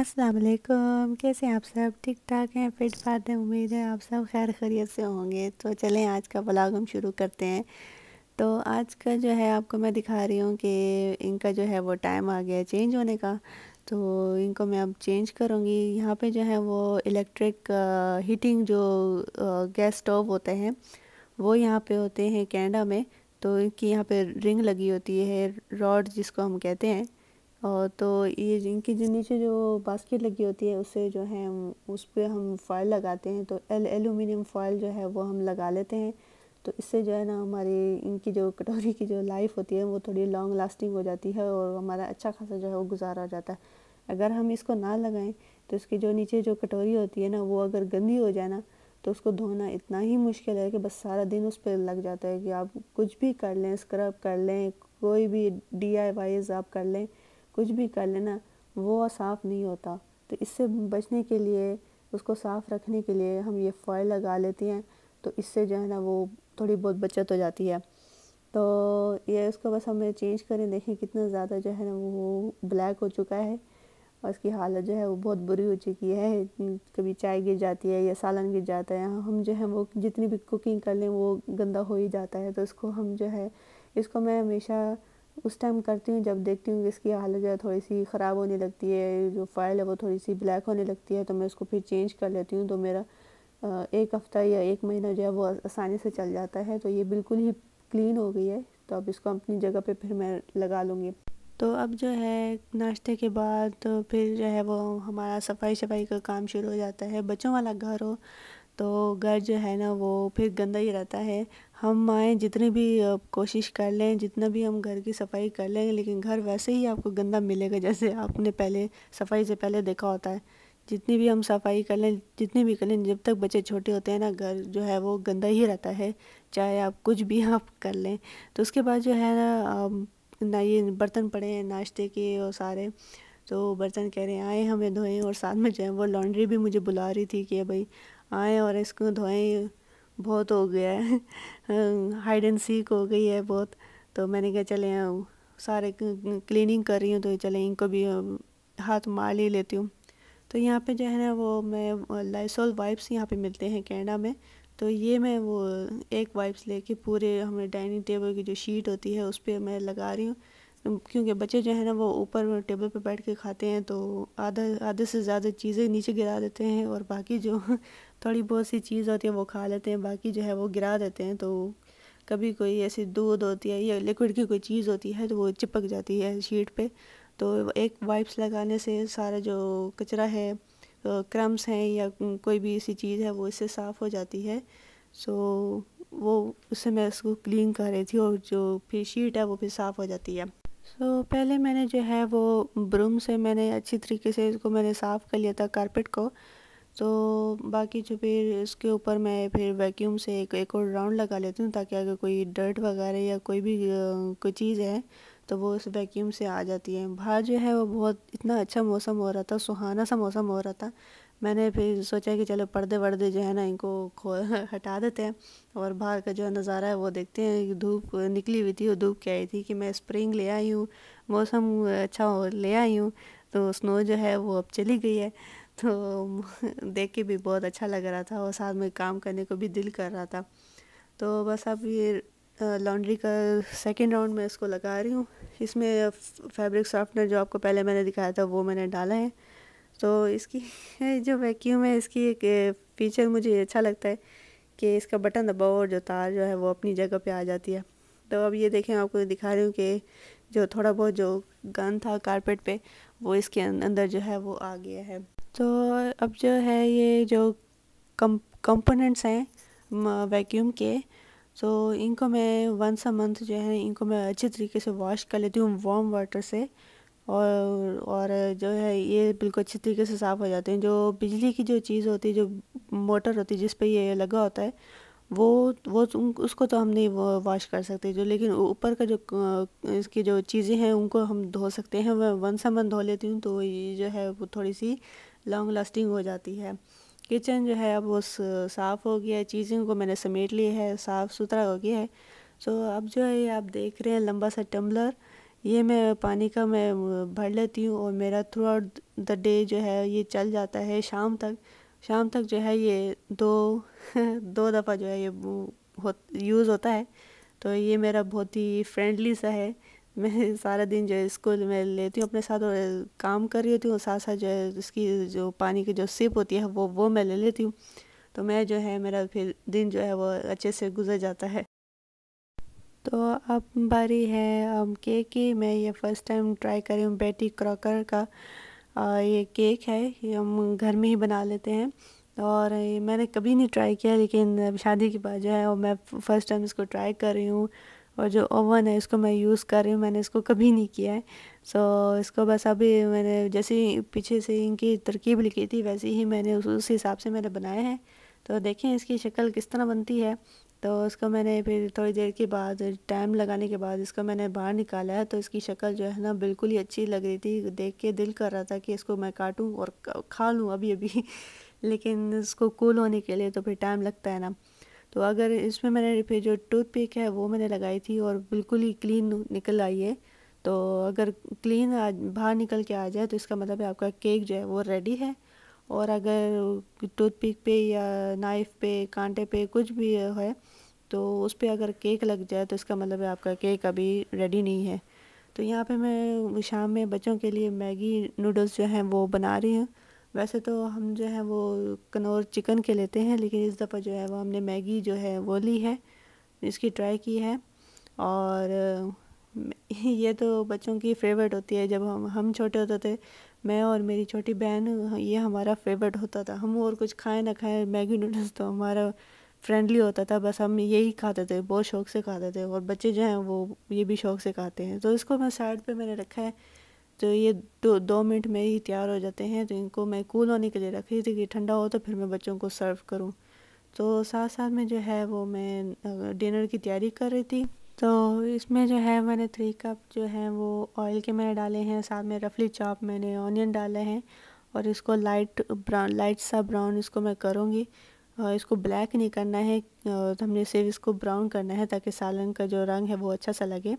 अस्सलाम वालेकुम कैसे आप सब ठीक ठाक हैं फिट फाट हैं उम्मीद है आप सब खैर खैरियत से होंगे तो चलें आज का ब्लॉग हम शुरू करते हैं तो आज का जो है आपको मैं दिखा रही हूँ कि इनका जो है वो टाइम आ गया है चेंज होने का तो इनको मैं अब चेंज करूँगी यहाँ पे जो है वो इलेक्ट्रिक हीटिंग जो गैस स्टोव होते हैं वो यहाँ पर होते हैं कैनेडा में तो इनकी यहाँ पर रिंग लगी होती है रॉड जिसको हम कहते हैं और तो ये इनकी जो नीचे जो बास्केट लगी होती है उससे जो है उस पर हम फॉयल लगाते हैं तो एल एलुमिनियम फॉयल जो है वो हम लगा लेते हैं तो इससे जो है ना हमारी इनकी जो कटोरी की जो लाइफ होती है वो थोड़ी लॉन्ग लास्टिंग हो जाती है और हमारा अच्छा खासा जो है वो गुजारा हो जाता है अगर हम इसको ना लगाएं तो इसकी जो नीचे जो कटोरी होती है ना वो अगर गंदी हो जाए ना तो उसको धोना इतना ही मुश्किल है कि बस सारा दिन उस पर लग जाता है कि आप कुछ भी कर लें स्क्रब कर लें कोई भी डी आप कर लें कुछ भी कर लेना वो साफ़ नहीं होता तो इससे बचने के लिए उसको साफ़ रखने के लिए हम ये फॉयल लगा लेती हैं तो इससे जो है ना वो थोड़ी बहुत बचत हो जाती है तो ये उसको बस हमें चेंज करें देखें कितना ज़्यादा जो है ना वो ब्लैक हो चुका है और उसकी हालत जो है वो बहुत बुरी हो चुकी है कभी चाय गिर जाती है या सालन गिर जाता है हम जो है वो जितनी भी कुकिंग कर लें वो गंदा हो ही जाता है तो इसको हम जो है इसको मैं हमेशा उस टाइम करती हूँ जब देखती हूँ कि इसकी हालत जो थोड़ी सी ख़राब होने लगती है जो फाइल है वो थोड़ी सी ब्लैक होने लगती है तो मैं उसको फिर चेंज कर लेती हूँ तो मेरा एक हफ़्ता या एक महीना जो है वो आसानी से चल जाता है तो ये बिल्कुल ही क्लीन हो गई है तो अब इसको अपनी जगह पे फिर मैं लगा लूँगी तो अब जो है नाश्ते के बाद तो फिर जो है वो हमारा सफाई सफाई का काम शुरू हो जाता है बच्चों वाला घर हो तो घर जो है ना वो फिर गंदा ही रहता है हम माएँ जितनी भी कोशिश कर लें जितना भी हम घर की सफाई कर लें लेकिन घर वैसे ही आपको गंदा मिलेगा जैसे आपने पहले सफाई से पहले देखा होता है जितनी भी हम सफाई कर लें जितनी भी कर लें जब तक बच्चे छोटे होते हैं ना घर जो है वो गंदा ही रहता है चाहे आप कुछ भी आप कर लें तो उसके बाद जो है ना ना ये बर्तन पड़े हैं नाश्ते के और सारे तो बर्तन कह रहे हैं आए हमें धोएं और साथ में जो है वो लॉन्ड्री भी मुझे बुला रही थी कि भाई आए और इसको धोएं बहुत हो गया है हाइड एंड सीक हो गई है बहुत तो मैंने कहा चले सारे क्लीनिंग कर रही हूँ तो चले इनको भी हाथ मार ही लेती हूँ तो यहाँ पे जो है ना वो मैं लाइसोल वाइप्स यहाँ पे मिलते हैं कैनेडा में तो ये मैं वो एक वाइप्स लेके पूरे हमें डाइनिंग टेबल की जो शीट होती है उस पर मैं लगा रही हूँ क्योंकि बच्चे जो है ना वो ऊपर टेबल पर बैठ के खाते हैं तो आधा आधे से ज़्यादा चीज़ें नीचे गिरा देते हैं और बाकी जो थोड़ी बहुत सी चीज़ होती है वो खा लेते हैं बाकी जो है वो गिरा देते हैं तो कभी कोई ऐसी दूध होती है या लिक्विड की कोई चीज़ होती है तो वो चिपक जाती है शीट पे तो एक वाइप्स लगाने से सारा जो कचरा है क्रम्स हैं या कोई भी ऐसी चीज़ है वो इससे साफ़ हो जाती है सो वो उससे मैं उसको क्लीन कर रही थी और जो फिर शीट है वो फिर साफ़ हो जाती है सो so, पहले मैंने जो है वो ब्रूम से मैंने अच्छी तरीके से इसको मैंने साफ़ कर लिया था कारपेट को तो बाकी जो फिर इसके ऊपर मैं फिर वैक्यूम से एक एक और राउंड लगा लेती हूँ ताकि अगर कोई डर्ट वगैरह या कोई भी कोई चीज़ है तो वो उस वैक्यूम से आ जाती है बाहर जो है वो बहुत इतना अच्छा मौसम हो रहा था सुहाना सा मौसम हो रहा था मैंने फिर सोचा कि चलो पर्दे वर्दे जो है ना इनको खो हटा देते हैं और बाहर का जो नज़ारा है वो देखते हैं धूप निकली हुई थी और धूप क्या आई थी कि मैं स्प्रिंग ले आई हूँ मौसम अच्छा हो ले आई हूँ तो स्नो जो है वो अब चली गई है तो देख के भी बहुत अच्छा लग रहा था और साथ में काम करने को भी दिल कर रहा था तो बस अब ये लॉन्ड्री का सेकेंड राउंड मैं इसको लगा रही हूँ इसमें फैब्रिक सॉफ्टनर जो आपको पहले मैंने दिखाया था वो मैंने डाला है तो इसकी जो वैक्यूम है इसकी एक फीचर मुझे अच्छा लगता है कि इसका बटन दबाओ और जो तार जो है वो अपनी जगह पे आ जाती है तो अब ये देखें आपको दिखा रही हूँ कि जो थोड़ा बहुत जो गन था कारपेट पे वो इसके अं-, अंदर जो है वो आ गया है तो अब जो है ये जो कम कंपोनेंट्स हैं वैक्यूम के तो इनको मैं वंस अ मंथ जो है इनको मैं अच्छे तरीके से वॉश कर लेती हूँ वार्म वाटर से और और जो है ये बिल्कुल अच्छे तरीके से साफ़ हो जाते हैं जो बिजली की जो चीज़ होती है जो मोटर होती है जिस पर ये लगा होता है वो वो उसको तो हम नहीं वॉश कर सकते जो लेकिन ऊपर का जो इसकी जो चीज़ें हैं उनको हम धो सकते हैं मैं वन सा धो लेती हूँ तो ये जो है वो थोड़ी सी लॉन्ग लास्टिंग हो जाती है किचन जो है अब वो साफ़ हो गया है चीज़ों को मैंने समेट लिया है साफ़ सुथरा हो गया है सो अब जो है आप देख रहे हैं लंबा सा टम्बलर ये मैं पानी का मैं भर लेती हूँ और मेरा थ्रू आउट द डे जो है ये चल जाता है शाम तक शाम तक जो है ये दो दो दफ़ा जो है ये हो, यूज़ होता है तो ये मेरा बहुत ही फ्रेंडली सा है मैं सारा दिन जो है इसको मैं लेती हूँ अपने साथ और काम कर रही होती हूँ साथ साथ जो है इसकी जो पानी की जो सिप होती है वो वो मैं ले लेती हूँ तो मैं जो है मेरा फिर दिन जो है वो अच्छे से गुजर जाता है तो अब बारी है अब um, केक की मैं ये फ़र्स्ट टाइम ट्राई करी हूँ बेटी क्रॉकर का आ, ये केक है ये हम घर में ही बना लेते हैं और मैंने कभी नहीं ट्राई किया लेकिन शादी के बाद जो है वो मैं फ़र्स्ट टाइम इसको ट्राई कर रही हूँ और जो ओवन है इसको मैं यूज़ कर रही हूँ मैंने इसको कभी नहीं किया है सो इसको बस अभी मैंने जैसे पीछे से इनकी तरकीब लिखी थी वैसे ही मैंने उस उस हिसाब से मैंने बनाया है तो देखें इसकी शक्ल किस तरह बनती है तो उसको मैंने फिर थोड़ी देर के बाद टाइम लगाने के बाद इसको मैंने बाहर निकाला है तो इसकी शक्ल जो है ना बिल्कुल ही अच्छी लग रही थी देख के दिल कर रहा था कि इसको मैं काटूं और खा लूं अभी अभी लेकिन इसको कूल होने के लिए तो फिर टाइम लगता है ना तो अगर इसमें मैंने फिर जो टूथ पिक है वो मैंने लगाई थी और बिल्कुल ही क्लीन निकल आई है तो अगर क्लीन बाहर निकल के आ जाए तो इसका मतलब है आपका केक जो है वो रेडी है और अगर टूथपिक पे या नाइफ़ पे कांटे पे कुछ भी है तो उस पर अगर केक लग जाए तो इसका मतलब है आपका केक अभी रेडी नहीं है तो यहाँ पे मैं शाम में बच्चों के लिए मैगी नूडल्स जो हैं वो बना रही हूँ वैसे तो हम जो है वो कनौर चिकन के लेते हैं लेकिन इस दफ़ा जो है वो हमने मैगी जो है वो ली है इसकी ट्राई की है और ये तो बच्चों की फेवरेट होती है जब हम हम छोटे होते थे मैं और मेरी छोटी बहन ये हमारा फेवरेट होता था हम और कुछ खाएं ना खाएं मैगी नूडल्स तो हमारा फ्रेंडली होता था बस हम यही खाते थे बहुत शौक से खाते थे और बच्चे जो हैं वो ये भी शौक से खाते हैं तो इसको मैं साइड पे मैंने रखा है तो ये दो दो मिनट में ही तैयार हो जाते हैं तो इनको मैं कूल होने के लिए रखी थी कि ठंडा हो तो फिर मैं बच्चों को सर्व करूँ तो साथ साथ में जो है वो मैं डिनर की तैयारी कर रही थी तो इसमें जो है मैंने थ्री कप जो है वो ऑयल के मैंने डाले हैं साथ में रफली चॉप मैंने ऑनियन डाले हैं और इसको लाइट ब्राउन लाइट सा ब्राउन इसको मैं करूँगी इसको ब्लैक नहीं करना है तो हमने सिर्फ इसको ब्राउन करना है ताकि सालन का जो रंग है वो अच्छा सा लगे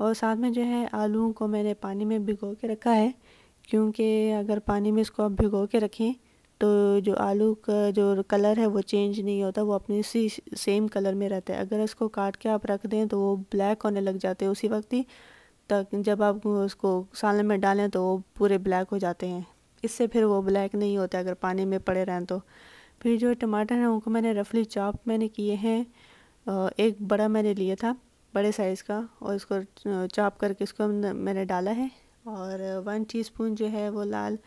और साथ में जो है आलूओं को मैंने पानी में भिगो के रखा है क्योंकि अगर पानी में इसको आप भिगो के रखें तो जो आलू का जो कलर है वो चेंज नहीं होता वो अपने उसी सेम कलर में रहता है अगर इसको काट के आप रख दें तो वो ब्लैक होने लग जाते हैं उसी वक्त ही तक जब आप उसको सालन में डालें तो वो पूरे ब्लैक हो जाते हैं इससे फिर वो ब्लैक नहीं होता अगर पानी में पड़े रहें तो फिर जो टमाटर हैं उनको मैंने रफली चॉप मैंने किए हैं एक बड़ा मैंने लिया था बड़े साइज़ का और इसको चॉप करके इसको मैंने डाला है और वन टीस्पून जो है वो लाल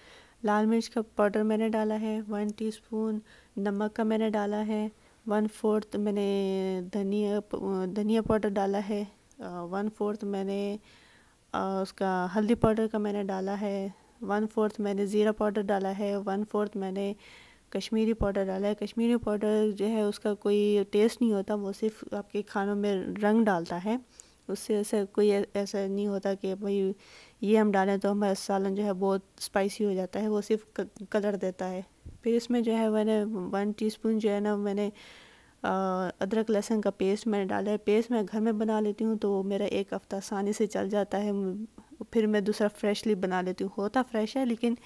लाल मिर्च का पाउडर मैंने डाला है वन टीस्पून नमक का मैंने डाला है वन फोर्थ मैंने धनिया धनिया पाउडर डाला है वन फोर्थ मैंने उसका हल्दी पाउडर का मैंने डाला है वन फोर्थ मैंने ज़ीरा पाउडर डाला है वन फोर्थ मैंने कश्मीरी पाउडर डाला है कश्मीरी पाउडर जो है उसका कोई टेस्ट नहीं होता वो सिर्फ आपके खानों में रंग डालता है उससे ऐसा कोई ऐसा नहीं होता कि भाई ये हम डालें तो हमारा सालन जो है बहुत स्पाइसी हो जाता है वो सिर्फ कलर देता है फिर इसमें जो है मैंने वन टीस्पून जो है ना मैंने अदरक लहसुन का पेस्ट मैंने डाला है पेस्ट मैं घर में बना लेती हूँ तो मेरा एक हफ़्ता आसानी से चल जाता है फिर मैं दूसरा फ्रेशली बना लेती हूँ होता फ्रेश है लेकिन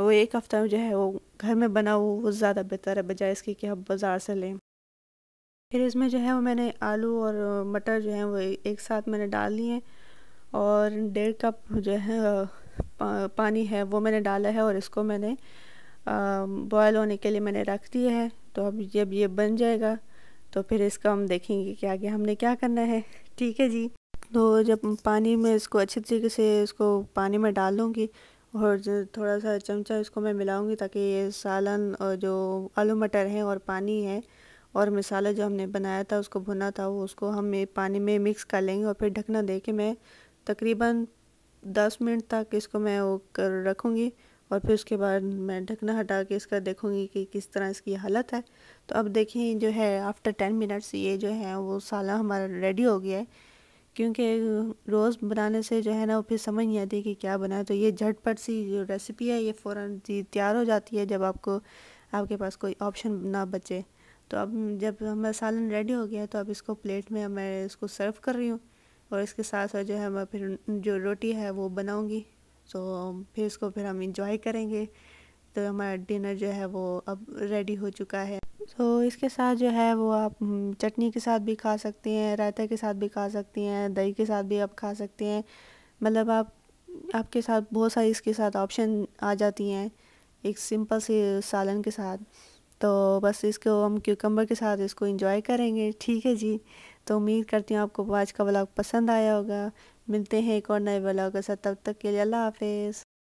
वो एक हफ़्ता जो है वो घर में बना वो, वो ज़्यादा बेहतर है बजाय इसके कि हम बाज़ार से लें फिर इसमें जो है वो मैंने आलू और मटर जो है वो एक साथ मैंने डाल लिए और डेढ़ कप जो है पानी है वो मैंने डाला है और इसको मैंने बॉयल होने के लिए मैंने रख दिया है तो अब जब ये बन जाएगा तो फिर इसका हम देखेंगे कि आगे हमने क्या करना है ठीक है जी तो जब पानी में इसको अच्छे तरीके से इसको पानी में डालूँगी और थोड़ा सा चमचा इसको मैं मिलाऊँगी ताकि ये सालन जो आलू मटर है और पानी है और मसाला जो हमने बनाया था उसको भुना था वो उसको हम पानी में मिक्स कर लेंगे और फिर ढकना दे के मैं तकरीबन दस मिनट तक इसको मैं वो कर रखूँगी और फिर उसके बाद मैं ढकना हटा के इसका देखूँगी कि किस तरह इसकी हालत है तो अब देखें जो है आफ्टर टेन मिनट्स ये जो है वो साला हमारा रेडी हो गया है क्योंकि रोज़ बनाने से जो है ना वो फिर समझ नहीं आती कि क्या बनाए तो ये झटपट सी जो रेसिपी है ये फ़ौर जी तैयार हो जाती है जब आपको आपके पास कोई ऑप्शन ना बचे तो अब जब हमारा सालन रेडी हो गया तो अब इसको प्लेट में मैं इसको सर्व कर रही हूँ और इसके साथ साथ जो है मैं फिर जो रोटी है वो बनाऊँगी तो um, फिर उसको फिर हम इंजॉय करेंगे तो हमारा डिनर जो है वो अब रेडी हो चुका है तो इसके साथ जो है वो आप हम्म, चटनी के साथ भी खा सकती हैं रायता के साथ भी खा सकती हैं दही के साथ भी आप खा सकती हैं मतलब आप आपके साथ बहुत सारी इसके साथ ऑप्शन आ जाती हैं एक सिंपल सी सालन के साथ तो बस इसको हम क्यूकम्बर के साथ इसको इंजॉय करेंगे ठीक है जी तो उम्मीद करती हूँ आपको आज का ब्लॉग पसंद आया होगा मिलते हैं एक और नए ब्लॉग के साथ तब तक के लिए अल्लाह हाफिज़